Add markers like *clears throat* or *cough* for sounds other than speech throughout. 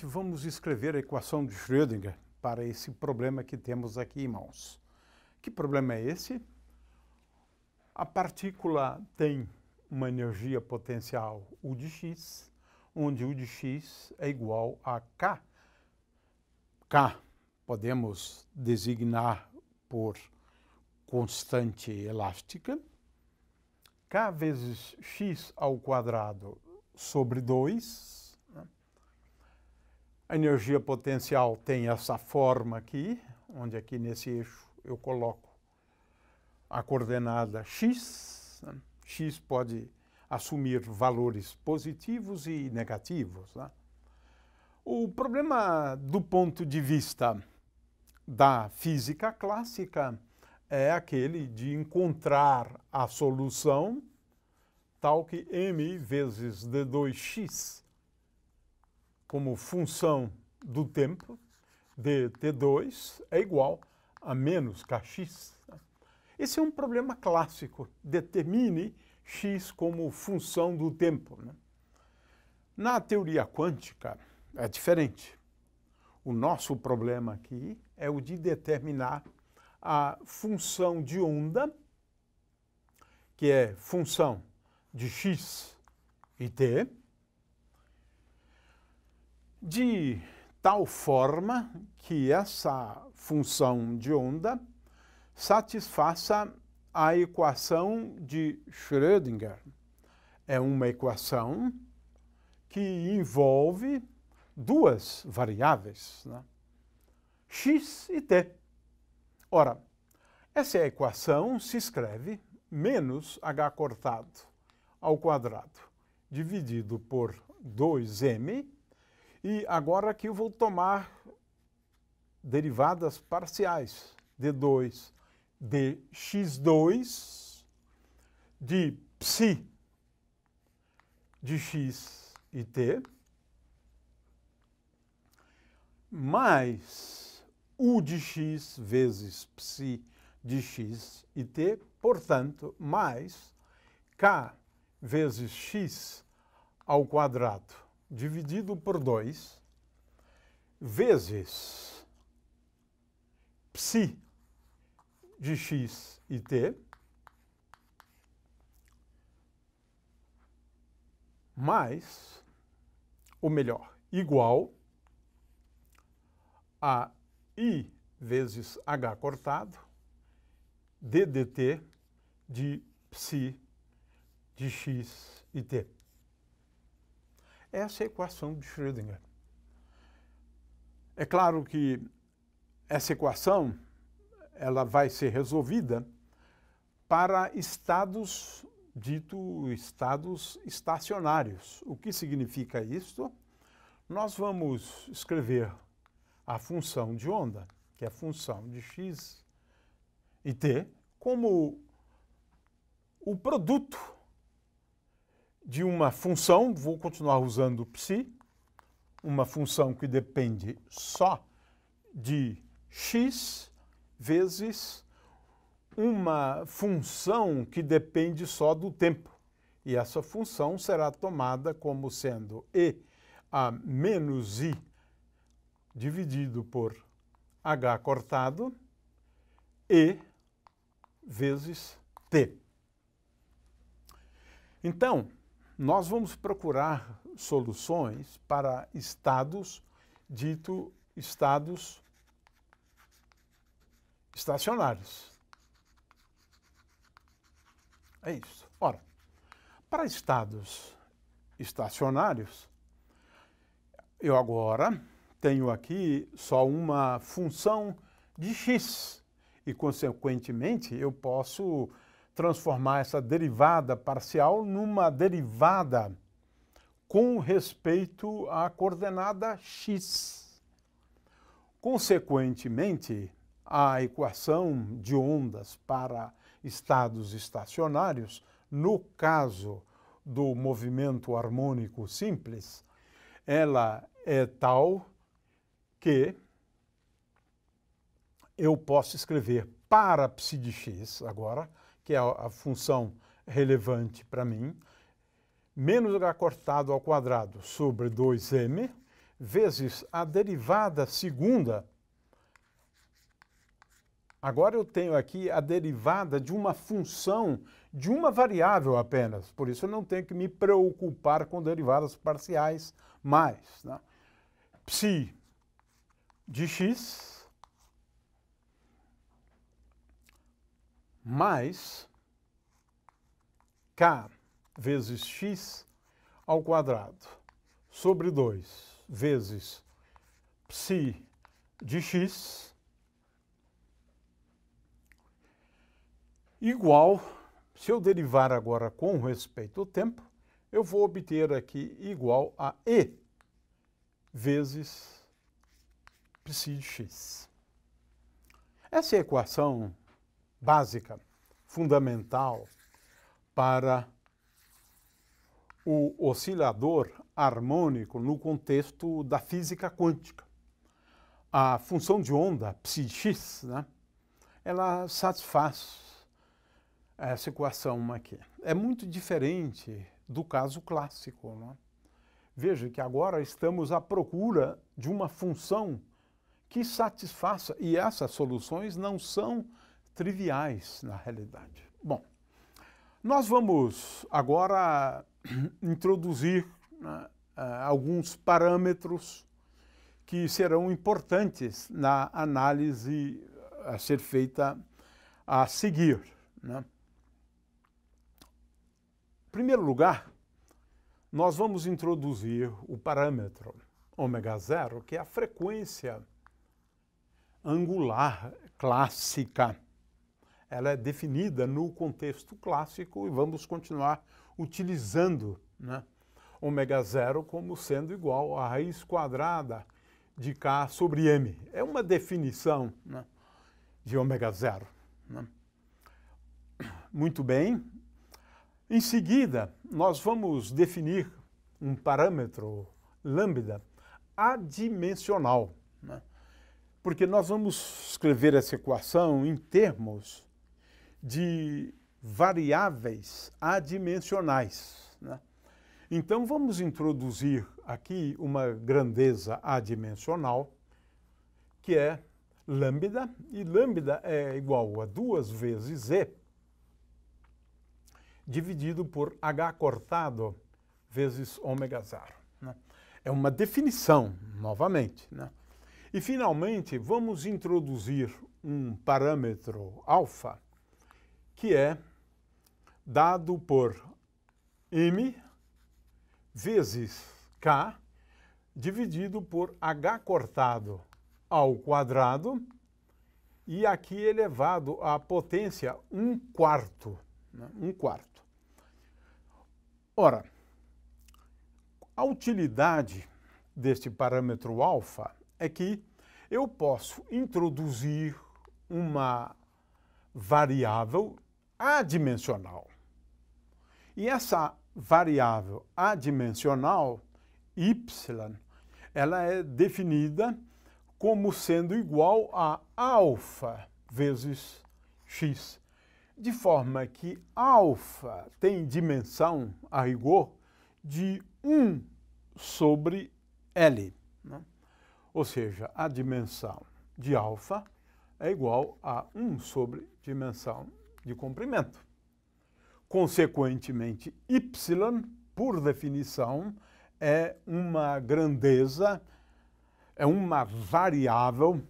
vamos escrever a equação de Schrödinger para esse problema que temos aqui em mãos. Que problema é esse? A partícula tem uma energia potencial U de x, onde U de x é igual a K. K podemos designar por constante elástica. K vezes x ao quadrado sobre 2 a energia potencial tem essa forma aqui, onde aqui nesse eixo eu coloco a coordenada x. Né? x pode assumir valores positivos e negativos. Né? O problema do ponto de vista da física clássica é aquele de encontrar a solução tal que m vezes d2x como função do tempo, de T2 é igual a menos kx. Né? Esse é um problema clássico. Determine x como função do tempo. Né? Na teoria quântica, é diferente. O nosso problema aqui é o de determinar a função de onda, que é função de x e t, de tal forma que essa função de onda satisfaça a equação de Schrödinger. É uma equação que envolve duas variáveis, né? x e t. Ora, essa é equação se escreve menos h cortado ao quadrado dividido por 2m e agora aqui eu vou tomar derivadas parciais. D2 x 2 de psi de x e t mais u de x vezes psi de x e t, portanto, mais k vezes x ao quadrado dividido por 2 vezes psi de x e t mais, ou melhor, igual a i vezes h cortado ddt de psi de x e t. Essa é a equação de Schrödinger. É claro que essa equação ela vai ser resolvida para estados dito estados estacionários. O que significa isto? Nós vamos escrever a função de onda, que é a função de x e t, como o produto de uma função, vou continuar usando psi, uma função que depende só de x vezes uma função que depende só do tempo. E essa função será tomada como sendo e a menos i dividido por h cortado e vezes t. Então, nós vamos procurar soluções para estados dito estados estacionários. É isso. Ora, para estados estacionários, eu agora tenho aqui só uma função de x e, consequentemente, eu posso transformar essa derivada parcial numa derivada com respeito à coordenada x. Consequentemente, a equação de ondas para estados estacionários, no caso do movimento harmônico simples, ela é tal que eu posso escrever para psi de x agora que é a função relevante para mim, menos h cortado ao quadrado sobre 2m, vezes a derivada segunda. Agora eu tenho aqui a derivada de uma função de uma variável apenas, por isso eu não tenho que me preocupar com derivadas parciais mais. Né? Psi de x mais k vezes x ao quadrado sobre 2 vezes psi de x igual, se eu derivar agora com respeito ao tempo, eu vou obter aqui igual a e vezes psi de x. Essa é equação básica, fundamental para o oscilador harmônico no contexto da física quântica. A função de onda, ψx, né, ela satisfaz essa equação aqui. É muito diferente do caso clássico. Né? Veja que agora estamos à procura de uma função que satisfaça, e essas soluções não são triviais na realidade. Bom, nós vamos agora *clears throat* introduzir né, eh, alguns parâmetros que serão importantes na análise a ser feita a seguir. Né? Em primeiro lugar, nós vamos introduzir o parâmetro ômega zero, que é a frequência angular clássica ela é definida no contexto clássico e vamos continuar utilizando né, ômega zero como sendo igual à raiz quadrada de K sobre M. É uma definição né, de ômega zero. Né? Muito bem. Em seguida, nós vamos definir um parâmetro lambda adimensional, né? porque nós vamos escrever essa equação em termos de variáveis adimensionais. Né? Então, vamos introduzir aqui uma grandeza adimensional, que é lambda, e lambda é igual a duas vezes E, dividido por H cortado vezes ômega zero. Né? É uma definição, novamente. Né? E, finalmente, vamos introduzir um parâmetro alfa, que é dado por M vezes K dividido por H cortado ao quadrado e aqui elevado à potência 1 quarto. Né? 1 quarto. Ora, a utilidade deste parâmetro alfa é que eu posso introduzir uma variável adimensional. E essa variável adimensional, y, ela é definida como sendo igual a alfa vezes x, de forma que alfa tem dimensão, a rigor, de 1 sobre L. Né? Ou seja, a dimensão de alfa é igual a 1 sobre dimensão de comprimento. Consequentemente, y, por definição, é uma grandeza, é uma variável,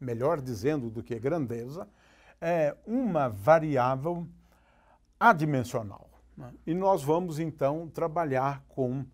melhor dizendo do que grandeza, é uma variável adimensional. Né? E nós vamos então trabalhar com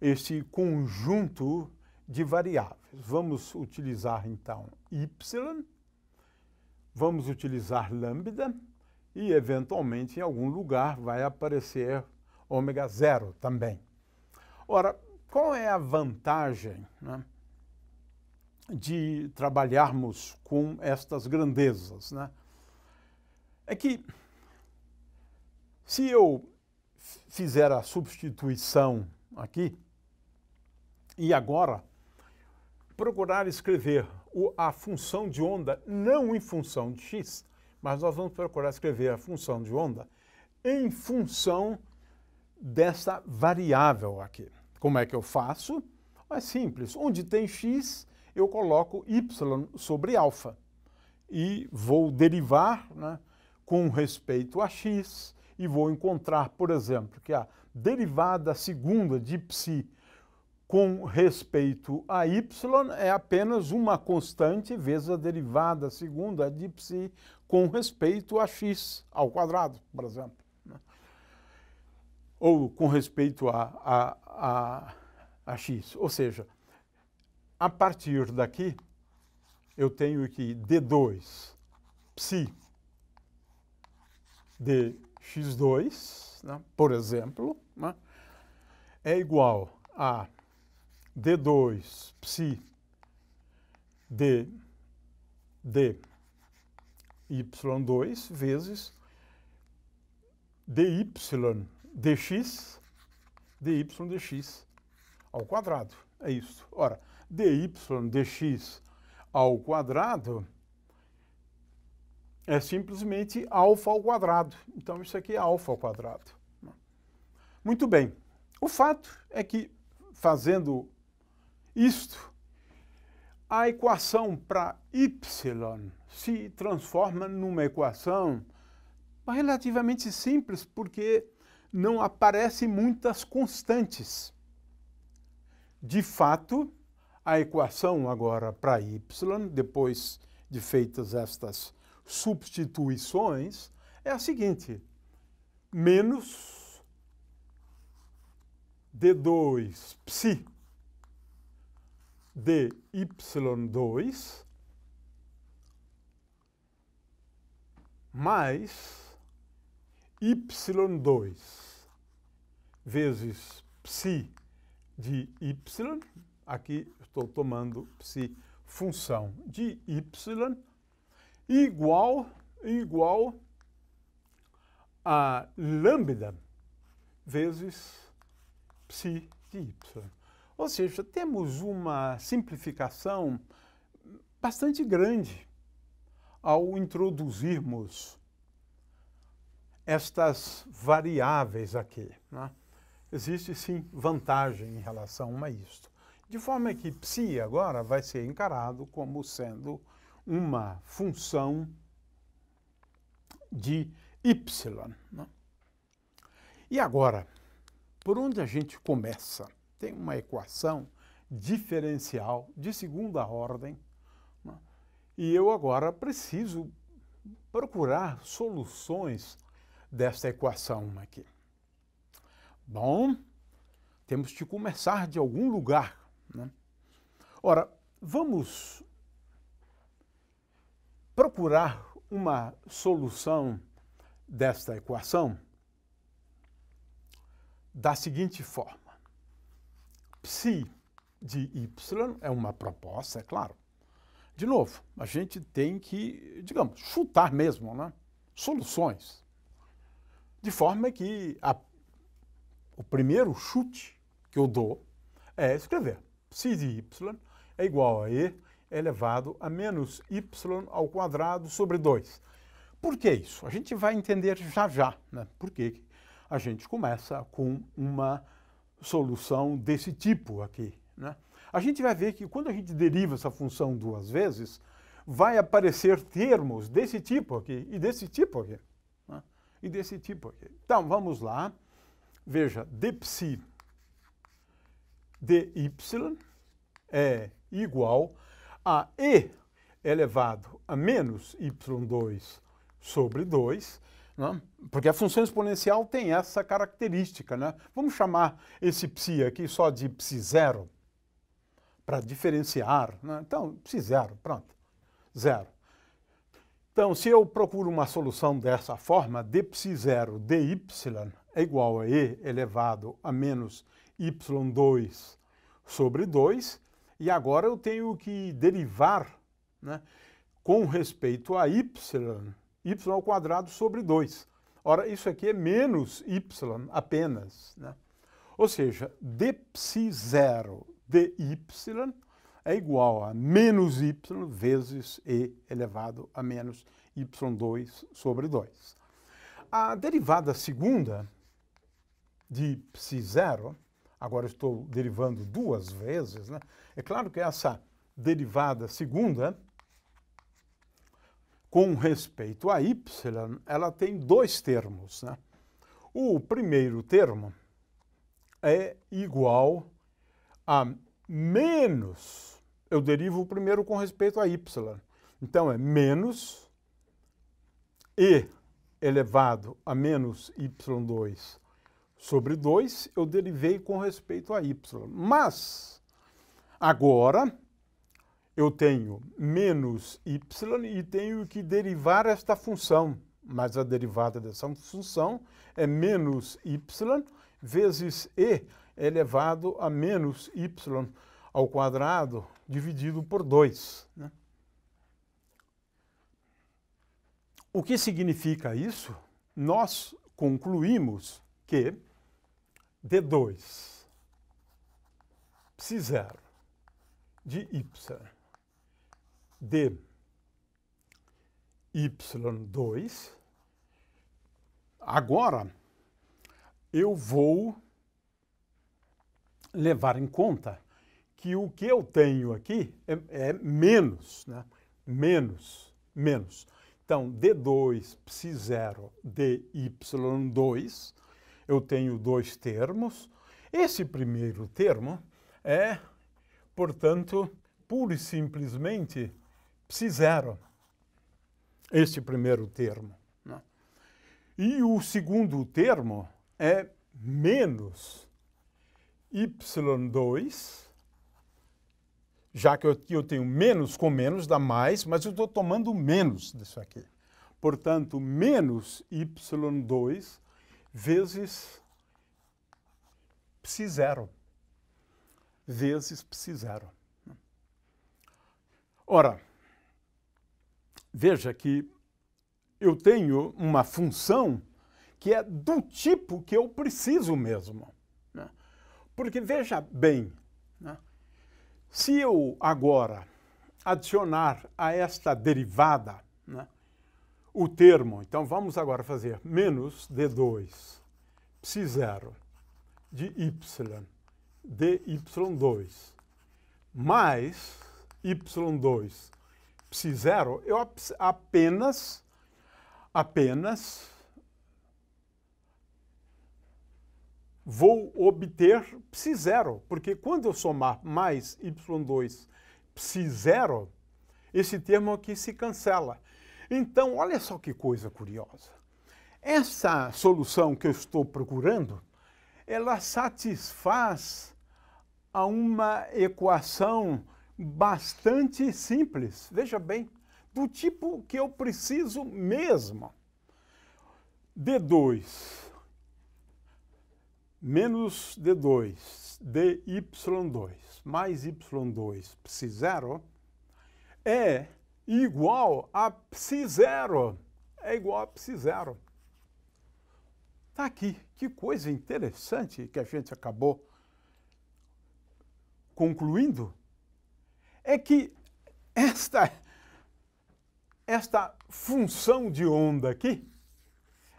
esse conjunto de variáveis. Vamos utilizar então y Vamos utilizar lambda e, eventualmente, em algum lugar vai aparecer ômega zero também. Ora, qual é a vantagem né, de trabalharmos com estas grandezas? Né? É que se eu fizer a substituição aqui e agora procurar escrever a função de onda não em função de x, mas nós vamos procurar escrever a função de onda em função dessa variável aqui. Como é que eu faço? É simples. Onde tem x, eu coloco y sobre alfa. E vou derivar né, com respeito a x e vou encontrar, por exemplo, que a derivada segunda de psi com respeito a y é apenas uma constante vezes a derivada segunda de psi com respeito a x ao quadrado, por exemplo. Né? Ou com respeito a, a, a, a x. Ou seja, a partir daqui, eu tenho que D2 psi de x2, né, por exemplo, né, é igual a D2, psi, D, D, Y2 vezes dy, dx, dy, dx ao quadrado. É isso. Ora, dy, dx ao quadrado é simplesmente alfa ao quadrado. Então, isso aqui é alfa ao quadrado. Muito bem. O fato é que, fazendo isto, a equação para y se transforma numa equação relativamente simples, porque não aparecem muitas constantes. De fato, a equação agora para y, depois de feitas estas substituições, é a seguinte: menos d2 psi de y2 mais y2 vezes psi de y, aqui estou tomando psi função de y, igual, igual a lambda vezes psi de y. Ou seja, temos uma simplificação bastante grande ao introduzirmos estas variáveis aqui. Né? Existe sim vantagem em relação a isto. De forma que psi agora vai ser encarado como sendo uma função de y. Né? E agora, por onde a gente começa? tem uma equação diferencial de segunda ordem né? e eu agora preciso procurar soluções desta equação aqui. Bom, temos que começar de algum lugar. Né? Ora, vamos procurar uma solução desta equação da seguinte forma psi de y é uma proposta, é claro. De novo, a gente tem que, digamos, chutar mesmo, né? Soluções. De forma que a, o primeiro chute que eu dou é escrever psi de y é igual a e elevado a menos y ao quadrado sobre 2. Por que isso? A gente vai entender já já, né? Por que a gente começa com uma solução desse tipo aqui. Né? A gente vai ver que quando a gente deriva essa função duas vezes, vai aparecer termos desse tipo aqui e desse tipo aqui. Né? E desse tipo aqui. Então, vamos lá. Veja, dpsi dy é igual a e elevado a menos y2 sobre 2 né? Porque a função exponencial tem essa característica. Né? Vamos chamar esse psi aqui só de psi zero, para diferenciar. Né? Então, psi zero, pronto, zero. Então, se eu procuro uma solução dessa forma, d psi zero dy é igual a e elevado a menos y2 sobre 2, e agora eu tenho que derivar né, com respeito a y y ao quadrado sobre 2. Ora, isso aqui é menos y apenas, né? Ou seja, dpsi0 dy é igual a menos y vezes e elevado a menos y2 sobre 2. A derivada segunda de psi0, agora estou derivando duas vezes, né? É claro que essa derivada segunda com respeito a y, ela tem dois termos. Né? O primeiro termo é igual a menos, eu derivo o primeiro com respeito a y. Então, é menos e elevado a menos y2 sobre 2, eu derivei com respeito a y. Mas, agora, eu tenho menos y e tenho que derivar esta função. Mas a derivada dessa função é menos y vezes e elevado a menos y ao quadrado dividido por 2. Né? O que significa isso? Nós concluímos que D2 psi zero de y de y2. Agora, eu vou levar em conta que o que eu tenho aqui é, é menos, né? menos, menos. Então, D2, psi0, DY2, eu tenho dois termos. Esse primeiro termo é, portanto, pura e simplesmente fizeram este primeiro termo. Né? E o segundo termo é menos y2, já que eu, eu tenho menos com menos dá mais, mas eu estou tomando menos disso aqui. Portanto, menos y2 vezes psi zero vezes psi zero. Ora, Veja que eu tenho uma função que é do tipo que eu preciso mesmo. Né? Porque veja bem, né? se eu agora adicionar a esta derivada né, o termo, então vamos agora fazer menos d2 ψ0 de y dy2 mais y2 Psi zero, eu apenas, apenas vou obter psi zero, porque quando eu somar mais y2 psi zero, esse termo aqui se cancela. Então, olha só que coisa curiosa. Essa solução que eu estou procurando, ela satisfaz a uma equação bastante simples, veja bem, do tipo que eu preciso mesmo. D2 menos D2, DY2 mais Y2, Psi0, é igual a Psi0. É igual a Psi0. Tá aqui. Que coisa interessante que a gente acabou concluindo é que esta, esta função de onda aqui,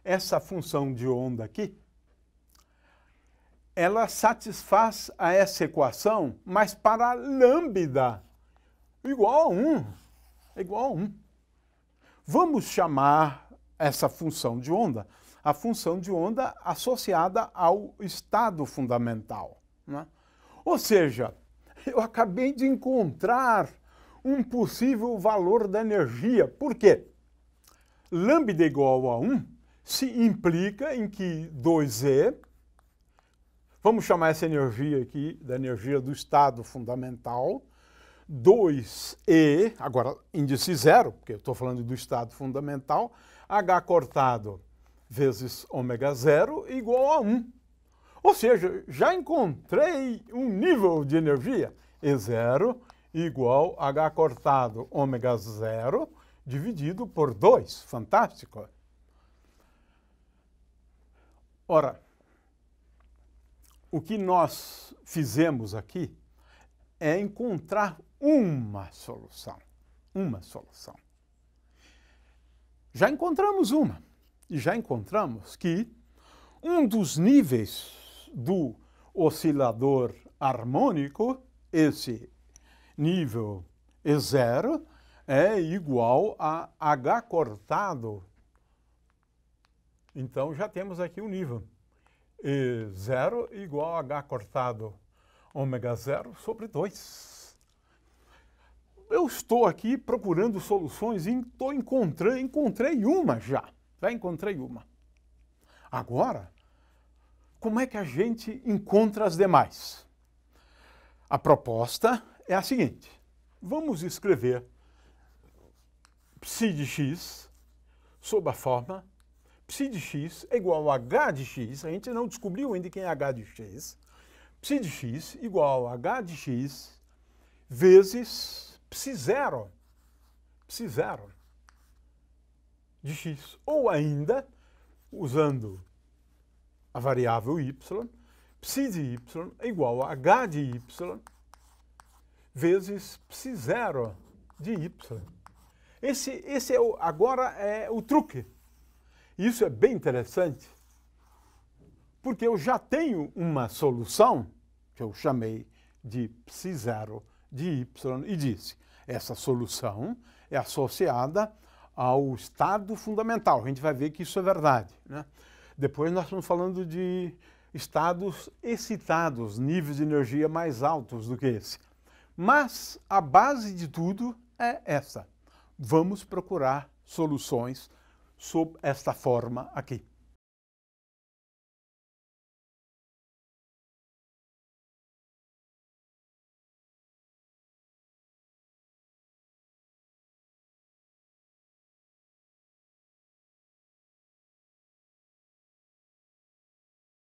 essa função de onda aqui, ela satisfaz a essa equação, mas para lambda igual a 1, igual a 1. Vamos chamar essa função de onda, a função de onda associada ao estado fundamental. Né? Ou seja, eu acabei de encontrar um possível valor da energia. Por quê? Lambda igual a 1 se implica em que 2E, vamos chamar essa energia aqui da energia do estado fundamental, 2E, agora índice zero, porque eu estou falando do estado fundamental, H cortado vezes ômega zero igual a 1. Ou seja, já encontrei um nível de energia E0 igual H cortado ômega zero dividido por 2. Fantástico! Ora, o que nós fizemos aqui é encontrar uma solução. Uma solução. Já encontramos uma. E já encontramos que um dos níveis do oscilador harmônico, esse nível e zero, é igual a H cortado. Então já temos aqui o um nível. E zero igual a H cortado ômega zero sobre 2. Eu estou aqui procurando soluções e estou encontrando, encontrei uma já. Já encontrei uma. Agora, como é que a gente encontra as demais? A proposta é a seguinte: vamos escrever psi de x sob a forma psi de x é igual a h de x, a gente não descobriu ainda quem é h de x, psi de x igual a h de x vezes psi zero, psi zero de x, ou ainda, usando a variável y, psi de y é igual a h de y vezes psi zero de y. Esse, esse é o, agora é o truque. Isso é bem interessante, porque eu já tenho uma solução, que eu chamei de psi zero de y, e disse, essa solução é associada ao estado fundamental. A gente vai ver que isso é verdade. Né? Depois nós estamos falando de estados excitados, níveis de energia mais altos do que esse. Mas a base de tudo é essa. Vamos procurar soluções sob esta forma aqui.